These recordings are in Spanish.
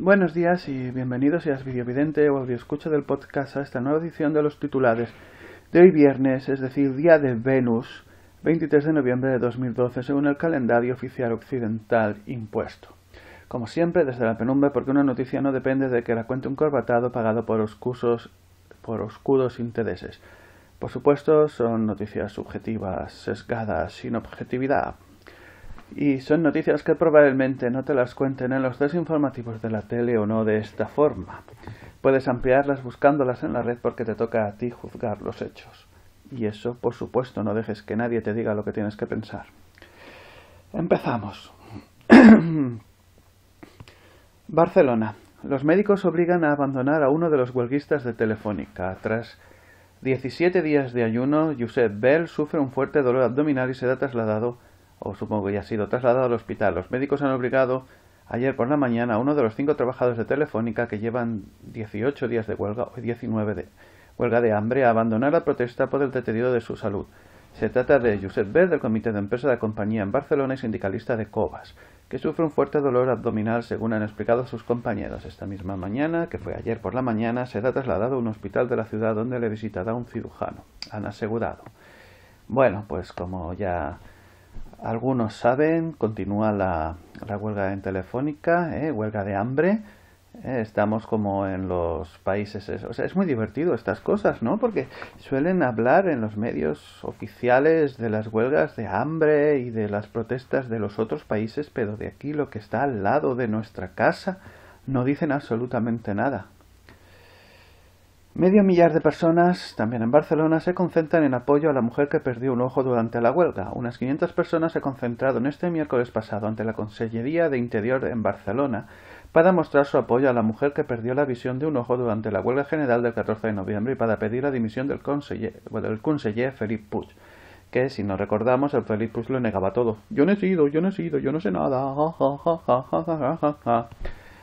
Buenos días y bienvenidos, seas videovidente o escucha del podcast a esta nueva edición de los titulares de hoy viernes, es decir, día de Venus, 23 de noviembre de 2012, según el calendario oficial occidental impuesto. Como siempre, desde la penumbra, porque una noticia no depende de que la cuente un corbatado pagado por oscuros, por oscuros intereses. Por supuesto, son noticias subjetivas, sesgadas, sin objetividad, y son noticias que probablemente no te las cuenten en los informativos de la tele o no de esta forma. Puedes ampliarlas buscándolas en la red porque te toca a ti juzgar los hechos. Y eso, por supuesto, no dejes que nadie te diga lo que tienes que pensar. Empezamos. Barcelona. Los médicos obligan a abandonar a uno de los huelguistas de Telefónica. Tras 17 días de ayuno, Josep Bell sufre un fuerte dolor abdominal y se da trasladado o supongo que ya ha sido trasladado al hospital. Los médicos han obligado ayer por la mañana a uno de los cinco trabajadores de Telefónica que llevan 18 días de huelga, o 19 de huelga de hambre, a abandonar la protesta por el deterioro de su salud. Se trata de Josep Ver, del Comité de Empresa de la compañía en Barcelona y sindicalista de Cobas, que sufre un fuerte dolor abdominal, según han explicado sus compañeros. Esta misma mañana, que fue ayer por la mañana, será trasladado a un hospital de la ciudad donde le visitará un cirujano, han asegurado. Bueno, pues como ya algunos saben, continúa la, huelga en Telefónica, eh, huelga de hambre. Eh, estamos como en los países. O sea, es muy divertido estas cosas, ¿no? Porque suelen hablar en los medios oficiales de las huelgas de hambre y de las protestas de los otros países, pero de aquí lo que está al lado de nuestra casa no dicen absolutamente nada. Medio millar de personas, también en Barcelona, se concentran en apoyo a la mujer que perdió un ojo durante la huelga. Unas 500 personas se han concentraron este miércoles pasado ante la Consellería de Interior en Barcelona para mostrar su apoyo a la mujer que perdió la visión de un ojo durante la huelga general del 14 de noviembre y para pedir la dimisión del conseller, del conseller Felipe Puig, que, si nos recordamos, el Felipe Puig lo negaba todo. Yo no he sido, yo no he sido, yo no sé nada.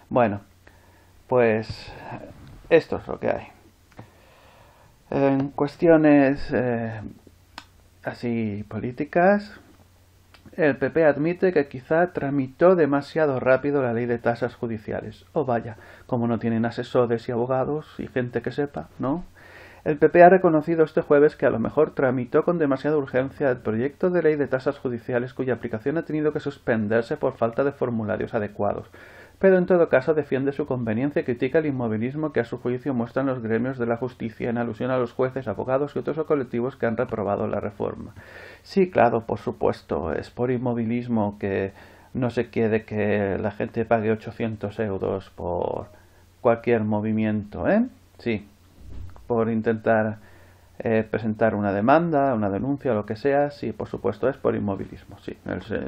bueno, pues esto es lo que hay. En cuestiones eh, así políticas, el PP admite que quizá tramitó demasiado rápido la ley de tasas judiciales. O vaya, como no tienen asesores y abogados y gente que sepa, ¿no? El PP ha reconocido este jueves que a lo mejor tramitó con demasiada urgencia el proyecto de ley de tasas judiciales cuya aplicación ha tenido que suspenderse por falta de formularios adecuados pero en todo caso defiende su conveniencia y critica el inmovilismo que a su juicio muestran los gremios de la justicia en alusión a los jueces, abogados y otros colectivos que han reprobado la reforma. Sí, claro, por supuesto, es por inmovilismo que no se quiere que la gente pague 800 euros por cualquier movimiento, ¿eh? Sí, por intentar eh, presentar una demanda, una denuncia, lo que sea, sí, por supuesto, es por inmovilismo, sí.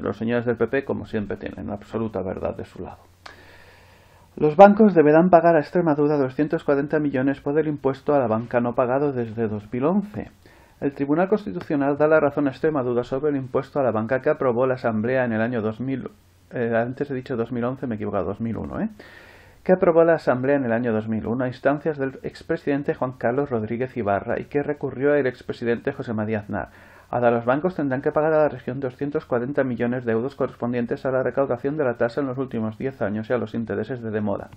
los señores del PP, como siempre, tienen absoluta verdad de su lado. Los bancos deberán pagar a Extremadura 240 millones por el impuesto a la banca no pagado desde 2011. El Tribunal Constitucional da la razón a Extremadura sobre el impuesto a la banca que aprobó la Asamblea en el año 2000, eh, antes he dicho 2011, me he equivocado, 2001, ¿eh? que aprobó la Asamblea en el año 2001 a instancias del expresidente Juan Carlos Rodríguez Ibarra y que recurrió el expresidente José María Aznar. Ahora los bancos tendrán que pagar a la región 240 millones de euros correspondientes a la recaudación de la tasa en los últimos 10 años y a los intereses de demora.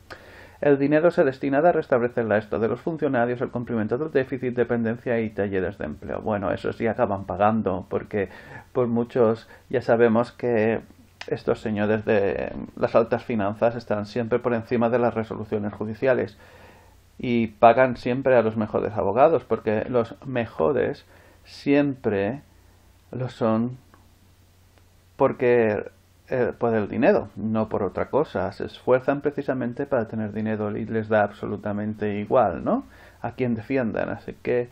El dinero se destinará a restablecer la esto de los funcionarios, el cumplimiento del déficit, dependencia y talleres de empleo. Bueno, eso sí acaban pagando, porque por muchos ya sabemos que estos señores de las altas finanzas están siempre por encima de las resoluciones judiciales y pagan siempre a los mejores abogados, porque los mejores siempre lo son porque eh, por el dinero, no por otra cosa. Se esfuerzan precisamente para tener dinero y les da absolutamente igual, ¿no? A quien defiendan. Así que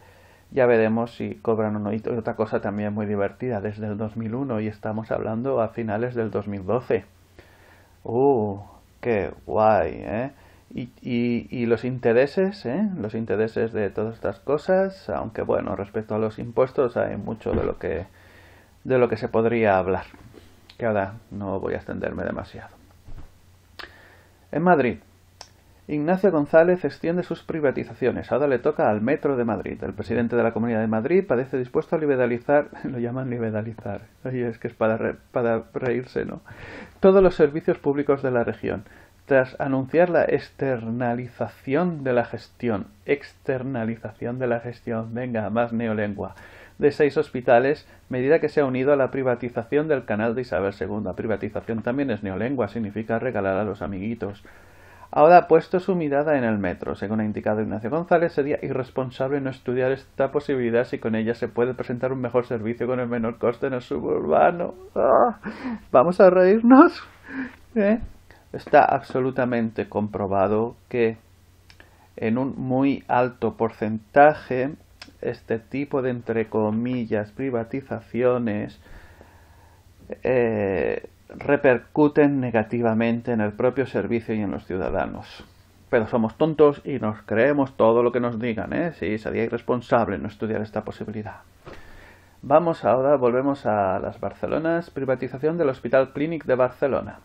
ya veremos si cobran o no. Y otra cosa también muy divertida, desde el 2001 y estamos hablando a finales del 2012. ¡Uh! ¡Qué guay, eh! Y, los intereses, ¿eh? los intereses de todas estas cosas, aunque bueno, respecto a los impuestos hay mucho de lo que, de lo que se podría hablar, que ahora no voy a extenderme demasiado. En Madrid, Ignacio González extiende sus privatizaciones. Ahora le toca al Metro de Madrid. El presidente de la Comunidad de Madrid parece dispuesto a liberalizar, lo llaman liberalizar, Oye, es que es para, para reírse, ¿no? Todos los servicios públicos de la región tras anunciar la externalización de la gestión, externalización de la gestión, venga, más neolengua, de seis hospitales, medida que se ha unido a la privatización del canal de Isabel II. Privatización también es neolengua, significa regalar a los amiguitos. Ahora ha puesto su mirada en el metro. Según ha indicado Ignacio González, sería irresponsable no estudiar esta posibilidad si con ella se puede presentar un mejor servicio con el menor coste en el suburbano. ¡Ah! Vamos a reírnos. ¿eh? Está absolutamente comprobado que en un muy alto porcentaje este tipo de entre comillas privatizaciones eh, repercuten negativamente en el propio servicio y en los ciudadanos. Pero somos tontos y nos creemos todo lo que nos digan, ¿eh? Sí, sería irresponsable no estudiar esta posibilidad. Vamos ahora, volvemos a las Barcelonas, privatización del Hospital Clínic de Barcelona.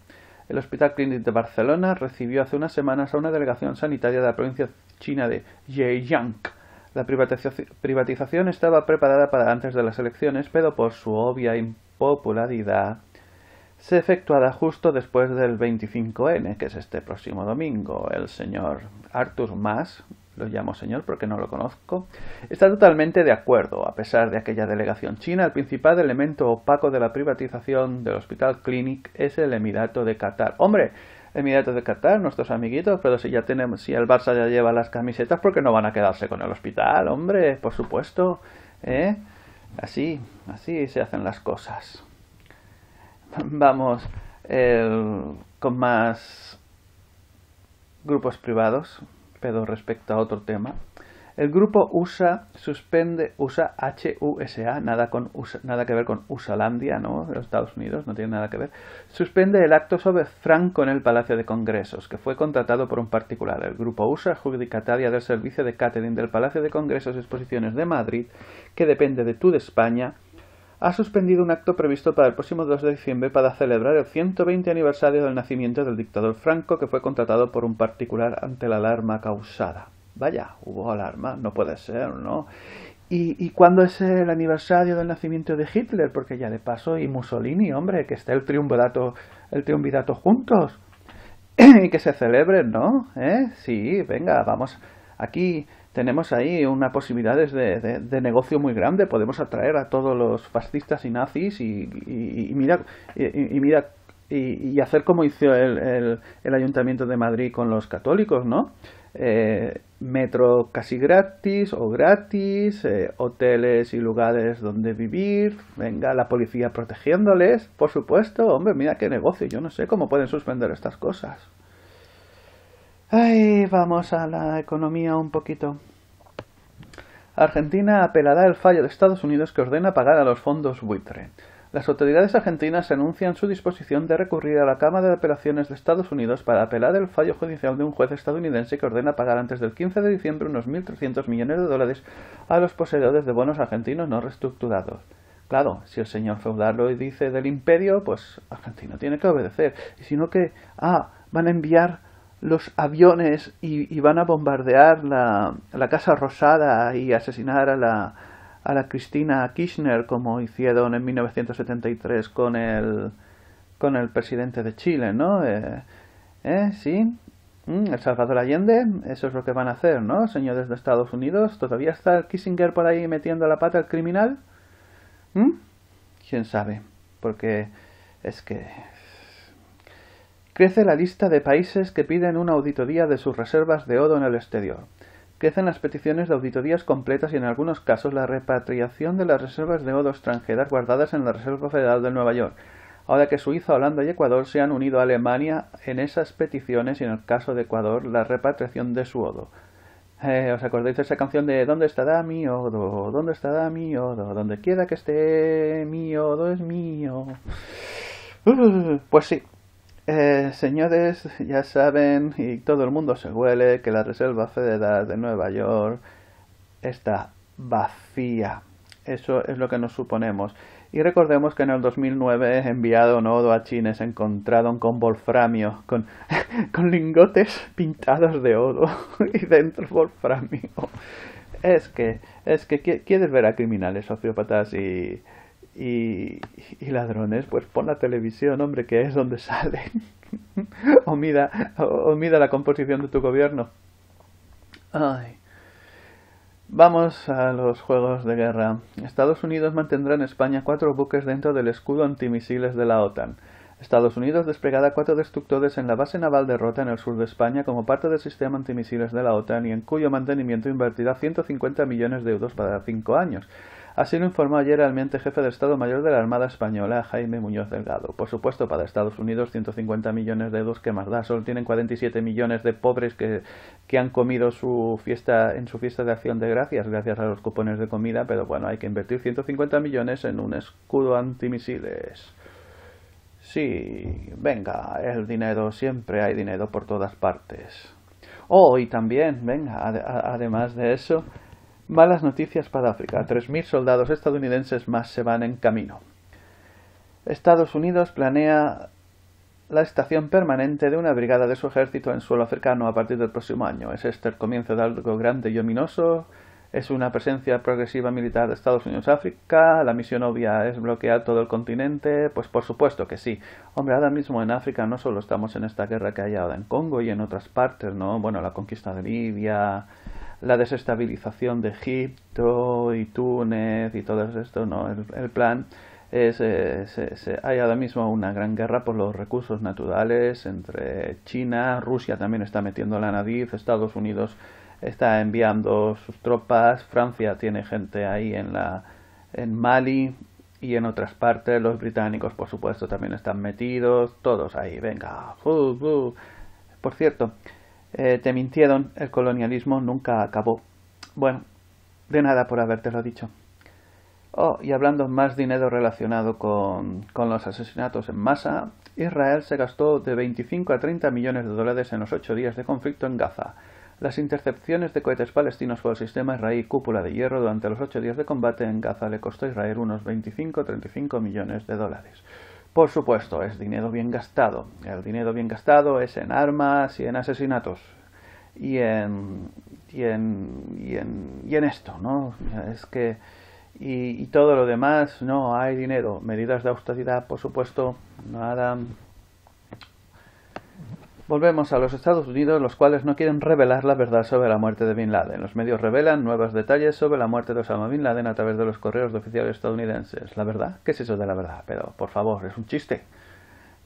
El Hospital Clínic de Barcelona recibió hace unas semanas a una delegación sanitaria de la provincia china de Zhejiang. La privatización estaba preparada para antes de las elecciones, pero por su obvia impopularidad se efectuará justo después del 25N, que es este próximo domingo. El señor Artur Mas, lo llamo señor porque no lo conozco, está totalmente de acuerdo. A pesar de aquella delegación china, el principal elemento opaco de la privatización del Hospital Clinic es el Emirato de Qatar. Hombre, Emirato de Qatar, nuestros amiguitos, pero si ya tenemos, si el Barça ya lleva las camisetas, ...porque no van a quedarse con el hospital? Hombre, por supuesto. ¿eh? Así, así se hacen las cosas. Vamos con más grupos privados pero respecto a otro tema. El grupo USA suspende USA H A nada, con nada que ver con USAlandia, ¿no? los Estados Unidos, no tiene nada que ver. Suspende el acto sobre Franco en el Palacio de Congresos, que fue contratado por un particular. El grupo USA, Judicataria del servicio de catering del Palacio de Congresos Exposiciones de Madrid, que depende de TUD España, ha suspendido un acto previsto para el próximo 2 de diciembre para celebrar el 120 aniversario del nacimiento del dictador Franco que fue contratado por un particular ante la alarma causada. Vaya, hubo alarma, no puede ser, ¿no? ¿Y, cuándo es el aniversario del nacimiento de Hitler? Porque ya de paso, y Mussolini, hombre, que esté el triunvirato, el juntos. y que se celebre, ¿no? ¿Eh? Sí, venga, vamos. Aquí tenemos ahí una posibilidades de, negocio muy grande. Podemos atraer a todos los fascistas y nazis y, y, mira, y, mira y, hacer como hizo el, el, Ayuntamiento de Madrid con los católicos, ¿no? Eh, metro casi gratis o gratis, eh, hoteles y lugares donde vivir, venga la policía protegiéndoles, por supuesto, hombre, mira qué negocio, yo no sé cómo pueden suspender estas cosas. Ay, vamos a la economía un poquito. Argentina apelará el fallo de Estados Unidos que ordena pagar a los fondos buitre. Las autoridades argentinas anuncian su disposición de recurrir a la Cámara de Apelaciones de Estados Unidos para apelar el fallo judicial de un juez estadounidense que ordena pagar antes del 15 de diciembre unos 1.300 millones de dólares a los poseedores de bonos argentinos no reestructurados. Claro, si el señor feudal lo dice del imperio, pues Argentina tiene que obedecer. Y si no que, ah, van a enviar los aviones y, van a bombardear la, la, Casa Rosada y asesinar a la, a la Cristina Kirchner como hicieron en 1973 con el, con el presidente de Chile, ¿no? Eh, eh sí, mm, el Salvador Allende, eso es lo que van a hacer, ¿no? Señores de Estados Unidos, ¿todavía está Kissinger por ahí metiendo la pata al criminal? ¿Mm? ¿Quién sabe? Porque es que Crece la lista de países que piden una auditoría de sus reservas de Odo en el exterior. Crecen las peticiones de auditorías completas y en algunos casos la repatriación de las reservas de Odo extranjeras guardadas en la Reserva Federal de Nueva York, ahora que Suiza, Holanda y Ecuador se han unido a Alemania en esas peticiones y en el caso de Ecuador la repatriación de su Odo. Eh, ¿Os acordáis de esa canción de ¿Dónde estará mi Odo? ¿Dónde estará mi Odo? Donde quiera que esté, mi Odo es mío. pues sí, eh, señores, ya saben, y todo el mundo se huele, que la Reserva Federal de Nueva York está vacía. Eso es lo que nos suponemos. Y recordemos que en el 2009, enviado Odo a China, se encontraron con wolframio, con, con lingotes pintados de oro y dentro wolframio. Es que, es que quieres ver a criminales sociópatas y y, ladrones, pues pon la televisión, hombre, que es donde sale. o, mira, o, la composición de tu gobierno. Ay. Vamos a los juegos de guerra. Estados Unidos mantendrá en España cuatro buques dentro del escudo antimisiles de la OTAN. Estados Unidos desplegará cuatro destructores en la base naval de Rota en el sur de España como parte del sistema antimisiles de la OTAN y en cuyo mantenimiento invertirá 150 millones de euros para cinco años. Así lo informó ayer el jefe de Estado Mayor de la Armada Española, Jaime Muñoz Delgado. Por supuesto, para Estados Unidos 150 millones de euros que más da, solo tienen 47 millones de pobres que, que han comido su fiesta en su fiesta de acción de gracias, gracias a los cupones de comida, pero bueno, hay que invertir 150 millones en un escudo antimisiles. Sí, venga, el dinero, siempre hay dinero por todas partes. Oh, y también, venga, además de eso, Malas noticias para África. 3.000 soldados estadounidenses más se van en camino. Estados Unidos planea la estación permanente de una brigada de su ejército en suelo africano a partir del próximo año. ¿Es este el comienzo de algo grande y ominoso? es una presencia progresiva militar de Estados Unidos África, la misión obvia es bloquear todo el continente, pues por supuesto que sí. Hombre, ahora mismo en África no solo estamos en esta guerra que hay ahora en Congo y en otras partes, ¿no? Bueno, la conquista de Libia, la desestabilización de Egipto y Túnez y todo esto, ¿no? El, plan es, eh, se hay ahora mismo una gran guerra por los recursos naturales entre China, Rusia también está metiendo la nariz, Estados Unidos está enviando sus tropas, Francia tiene gente ahí en, la, en Mali y en otras partes, los británicos por supuesto también están metidos, todos ahí, venga, por cierto, eh, te mintieron, el colonialismo nunca acabó. Bueno, de nada por habértelo dicho. Oh, y hablando más dinero relacionado con, con, los asesinatos en masa, Israel se gastó de 25 a 30 millones de dólares en los ocho días de conflicto en Gaza. Las intercepciones de cohetes palestinos por el sistema israelí cúpula de hierro durante los ocho días de combate en Gaza le costó a Israel unos 25-35 millones de dólares. Por supuesto, es dinero bien gastado. El dinero bien gastado es en armas y en asesinatos. Y en, y en, y en, y en esto, ¿no? Es que... Y, y todo lo demás, no, hay dinero. Medidas de austeridad, por supuesto, nada Volvemos a los Estados Unidos, los cuales no quieren revelar la verdad sobre la muerte de Bin Laden. Los medios revelan nuevos detalles sobre la muerte de Osama Bin Laden a través de los correos de oficiales estadounidenses. ¿La verdad? ¿Qué es eso de la verdad? Pero, por favor, es un chiste.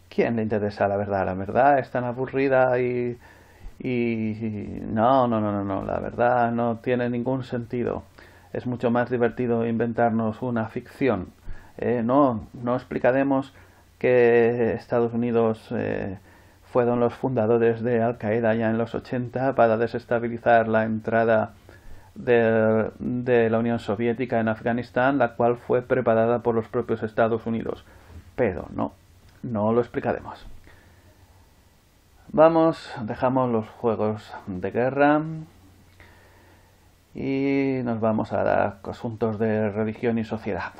¿Quién le interesa la verdad? La verdad es tan aburrida y... y... No, no, no, no, no. La verdad no tiene ningún sentido. Es mucho más divertido inventarnos una ficción. Eh, no, no explicaremos que Estados Unidos... Eh, fueron los fundadores de Al Qaeda ya en los 80 para desestabilizar la entrada de, la Unión Soviética en Afganistán, la cual fue preparada por los propios Estados Unidos. Pero no, no lo explicaremos. Vamos, dejamos los juegos de guerra y nos vamos a dar asuntos de religión y sociedad.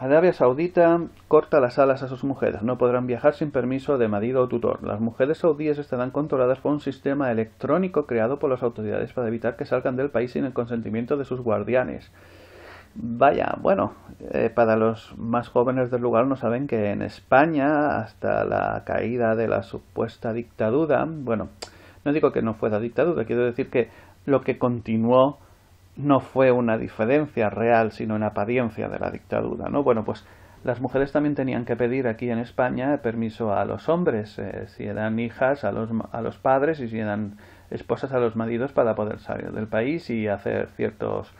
Arabia Saudita corta las alas a sus mujeres. No podrán viajar sin permiso de marido o tutor. Las mujeres saudíes estarán controladas por un sistema electrónico creado por las autoridades para evitar que salgan del país sin el consentimiento de sus guardianes. Vaya, bueno, eh, para los más jóvenes del lugar no saben que en España, hasta la caída de la supuesta dictadura, bueno, no digo que no fuera dictadura, quiero decir que lo que continuó no fue una diferencia real, sino una apariencia de la dictadura, ¿no? Bueno, pues las mujeres también tenían que pedir aquí en España permiso a los hombres, eh, si eran hijas a los, a los padres y si eran esposas a los maridos para poder salir del país y hacer ciertos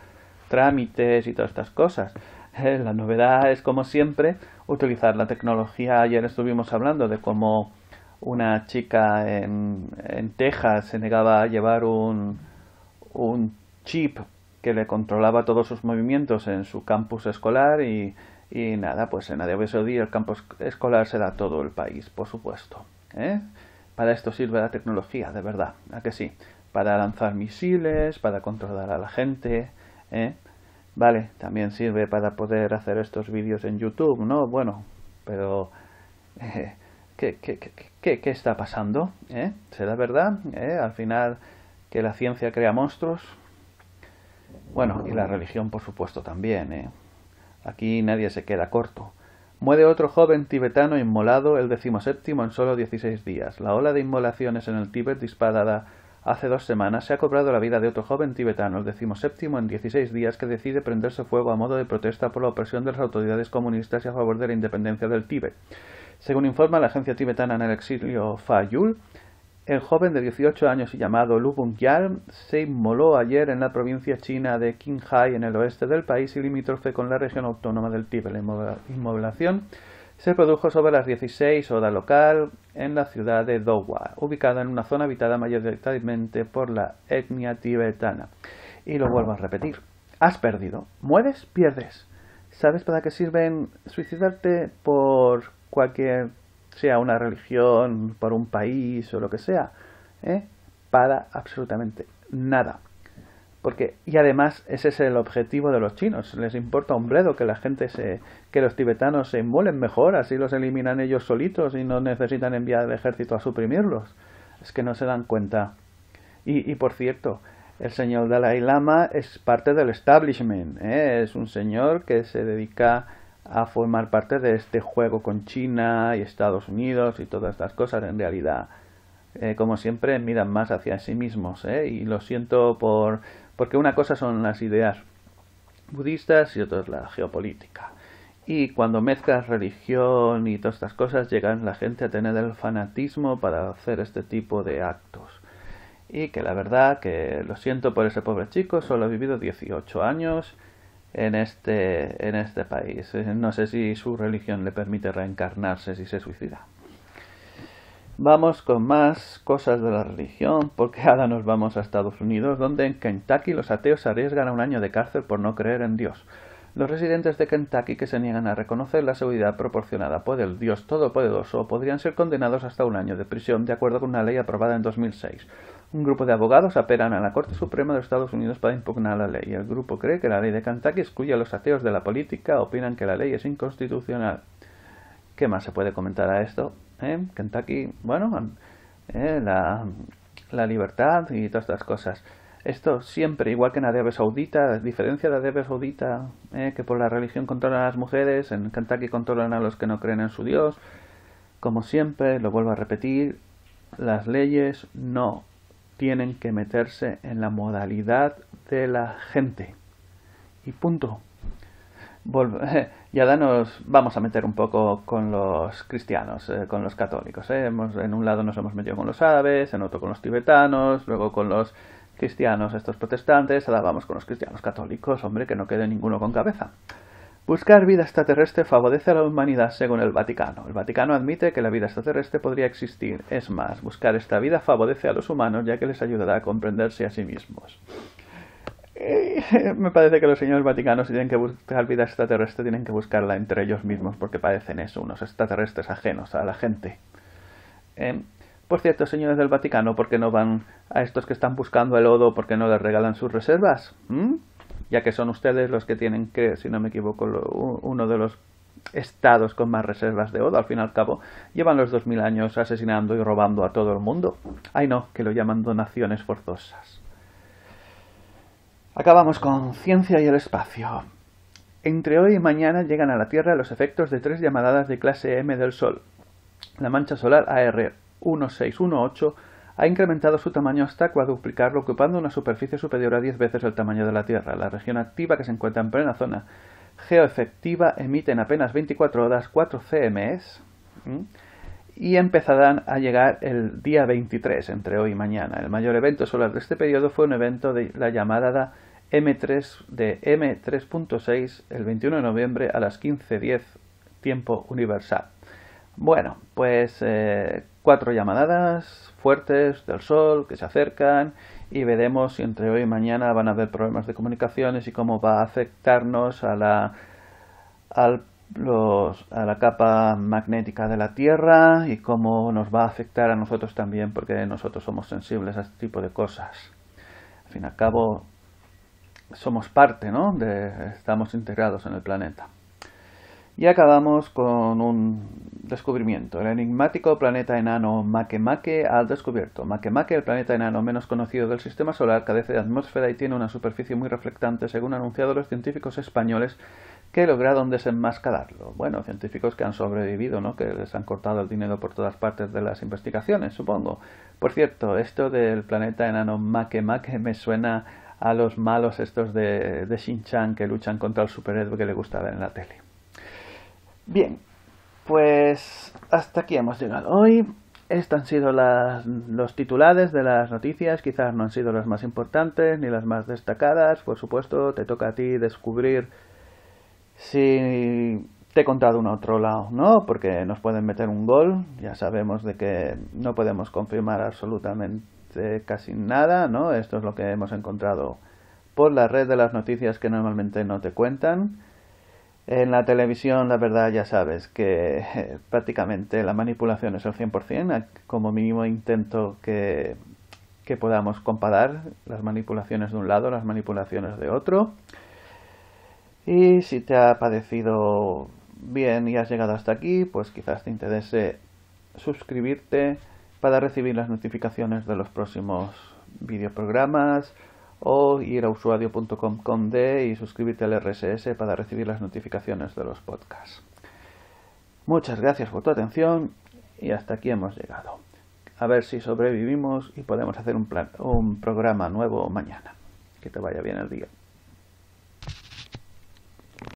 trámites y todas estas cosas. Eh, la novedad es, como siempre, utilizar la tecnología. Ayer estuvimos hablando de cómo una chica en, en Texas se negaba a llevar un, un chip que le controlaba todos sus movimientos en su campus escolar y, y nada, pues en Arabia el campus escolar será todo el país, por supuesto. ¿eh? Para esto sirve la tecnología, de verdad, ¿a que sí? Para lanzar misiles, para controlar a la gente, ¿eh? Vale, también sirve para poder hacer estos vídeos en YouTube, ¿no? Bueno, pero... Eh, ¿qué, qué, qué, qué, está pasando? ¿eh? ¿Será verdad? Al final, que la ciencia crea monstruos. Bueno, y la religión, por supuesto, también. ¿eh? Aquí nadie se queda corto. Muere otro joven tibetano inmolado, el decimoséptimo, en solo 16 días. La ola de inmolaciones en el Tíbet disparada hace dos semanas se ha cobrado la vida de otro joven tibetano, el decimoséptimo, en 16 días, que decide prenderse fuego a modo de protesta por la opresión de las autoridades comunistas y a favor de la independencia del Tíbet. Según informa la agencia tibetana en el exilio Fayul, el joven de 18 años llamado Lu Bungyal se inmoló ayer en la provincia china de Qinghai, en el oeste del país y limítrofe con la región autónoma del Tíbet. La inmolación se produjo sobre las 16 hora local en la ciudad de Dowa, ubicada en una zona habitada mayoritariamente por la etnia tibetana. Y lo vuelvo a repetir. Has perdido. Mueres, pierdes. ¿Sabes para qué sirven suicidarte por cualquier sea una religión, por un país o lo que sea, ¿eh? para absolutamente nada. Porque, y además, ese es el objetivo de los chinos. Les importa un bledo que la gente se. que los tibetanos se inmolen mejor, así los eliminan ellos solitos y no necesitan enviar el ejército a suprimirlos. Es que no se dan cuenta. Y, y por cierto, el señor Dalai Lama es parte del establishment. ¿eh? Es un señor que se dedica a formar parte de este juego con China y Estados Unidos y todas estas cosas. En realidad, eh, como siempre, miran más hacia sí mismos. ¿eh? Y lo siento por... porque una cosa son las ideas budistas y otra es la geopolítica. Y cuando mezclas religión y todas estas cosas, llegan la gente a tener el fanatismo para hacer este tipo de actos. Y que la verdad que lo siento por ese pobre chico, solo ha vivido 18 años en este, en este país. Eh, no sé si su religión le permite reencarnarse si se suicida. Vamos con más cosas de la religión, porque ahora nos vamos a Estados Unidos, donde en Kentucky los ateos arriesgan a un año de cárcel por no creer en Dios. Los residentes de Kentucky que se niegan a reconocer la seguridad proporcionada por el Dios Todopoderoso podrían ser condenados hasta un año de prisión, de acuerdo con una ley aprobada en 2006. Un grupo de abogados apelan a la Corte Suprema de los Estados Unidos para impugnar la ley. El grupo cree que la ley de Kentucky excluye a los ateos de la política, opinan que la ley es inconstitucional. ¿Qué más se puede comentar a esto? ¿Eh? Kentucky, bueno, eh, la, libertad y todas estas cosas. Esto siempre, igual que en Arabia Saudita, diferencia de Arabia Saudita, eh, que por la religión controlan a las mujeres, en Kentucky controlan a los que no creen en su Dios. Como siempre, lo vuelvo a repetir, las leyes no tienen que meterse en la modalidad de la gente. Y punto. y ahora nos vamos a meter un poco con los cristianos, eh, con los católicos. Eh. Hemos, en un lado nos hemos metido con los árabes, en otro con los tibetanos, luego con los cristianos, estos protestantes, ahora vamos con los cristianos católicos, hombre, que no quede ninguno con cabeza. Buscar vida extraterrestre favorece a la humanidad según el Vaticano. El Vaticano admite que la vida extraterrestre podría existir. Es más, buscar esta vida favorece a los humanos ya que les ayudará a comprenderse a sí mismos. Eh, me parece que los señores vaticanos si tienen que buscar vida extraterrestre tienen que buscarla entre ellos mismos porque padecen eso, unos extraterrestres ajenos a la gente. Eh, por cierto, señores del Vaticano, ¿por qué no van a estos que están buscando el lodo? ¿Por qué no les regalan sus reservas? ¿Mm? ya que son ustedes los que tienen, que, si no me equivoco, uno de los estados con más reservas de oro, al fin y al cabo, llevan los 2000 años asesinando y robando a todo el mundo. Ay no, que lo llaman donaciones forzosas. Acabamos con ciencia y el espacio. Entre hoy y mañana llegan a la Tierra los efectos de tres llamadas de clase M del Sol. La mancha solar AR 1618 ha incrementado su tamaño hasta cuadruplicarlo, ocupando una superficie superior a 10 veces el tamaño de la Tierra. La región activa, que se encuentra en plena zona geoefectiva, emite en apenas 24 horas 4 CMS y empezarán a llegar el día 23, entre hoy y mañana. El mayor evento solar de este periodo fue un evento de la llamada M3 de M3.6 el 21 de noviembre a las 15.10 tiempo universal. Bueno, pues eh, cuatro llamadas fuertes del sol que se acercan y veremos si entre hoy y mañana van a haber problemas de comunicaciones y cómo va a afectarnos a la, a la capa magnética de la Tierra y cómo nos va a afectar a nosotros también porque nosotros somos sensibles a este tipo de cosas. Al fin y al cabo, somos parte, ¿no? De, estamos integrados en el planeta. Y acabamos con un descubrimiento. El enigmático planeta enano Makemake ha descubierto. Makemake, el planeta enano menos conocido del sistema solar, carece de atmósfera y tiene una superficie muy reflectante, según han anunciado los científicos españoles que lograron desenmascararlo. Bueno, científicos que han sobrevivido, ¿no? Que les han cortado el dinero por todas partes de las investigaciones, supongo. Por cierto, esto del planeta enano Makemake me suena a los malos estos de, de Shin-Chan que luchan contra el superhéroe que le gusta ver en la tele. Bien, pues hasta aquí hemos llegado hoy. Estos han sido los titulares de las noticias, quizás no han sido las más importantes ni las más destacadas. Por supuesto, te toca a ti descubrir si te he contado un otro lado, ¿no? Porque nos pueden meter un gol, ya sabemos de que no podemos confirmar absolutamente casi nada, ¿no? Esto es lo que hemos encontrado por la red de las noticias que normalmente no te cuentan. En la televisión, la verdad, ya sabes que eh, prácticamente la manipulación es al 100%. Como mínimo intento que, que podamos comparar las manipulaciones de un lado, las manipulaciones de otro. Y si te ha parecido bien y has llegado hasta aquí, pues quizás te interese suscribirte para recibir las notificaciones de los próximos videoprogramas, o ir a usuario.com con D y suscribirte al RSS para recibir las notificaciones de los podcasts. Muchas gracias por tu atención y hasta aquí hemos llegado. A ver si sobrevivimos y podemos hacer un, plan, un programa nuevo mañana. Que te vaya bien el día.